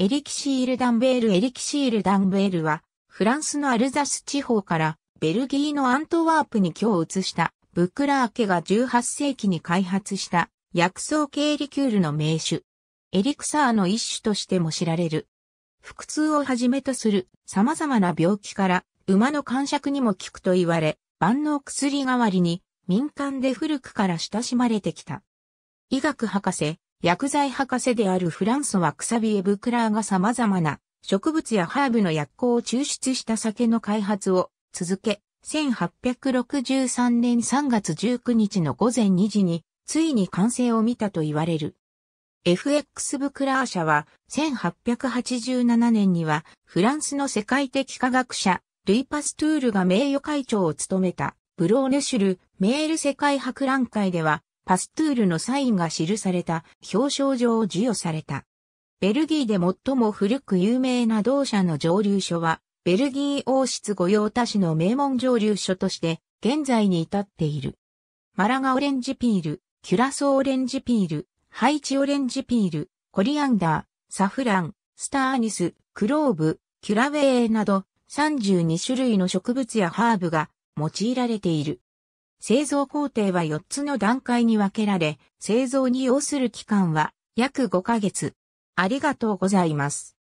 エリキシール・ダンベールエリキシール・ダンベールは、フランスのアルザス地方からベルギーのアントワープに今日移したブクラー家が18世紀に開発した薬草系リキュールの名手。エリクサーの一種としても知られる。腹痛をはじめとする様々な病気から馬の感触にも効くと言われ、万能薬代わりに民間で古くから親しまれてきた。医学博士、薬剤博士であるフランソワ・クサビエ・ブクラーが様々な植物やハーブの薬効を抽出した酒の開発を続け、1863年3月19日の午前2時についに完成を見たと言われる。FX ブクラー社は1887年にはフランスの世界的科学者ルイ・パストゥールが名誉会長を務めたブローネシュルメール世界博覧会ではパストゥールのサインが記された表彰状を授与された。ベルギーで最も古く有名な同社の蒸留所は、ベルギー王室御用達の名門蒸留所として、現在に至っている。マラガオレンジピール、キュラソオレンジピール、ハイチオレンジピール、コリアンダー、サフラン、スターアニス、クローブ、キュラウェイなど32種類の植物やハーブが用いられている。製造工程は4つの段階に分けられ、製造に要する期間は約5ヶ月。ありがとうございます。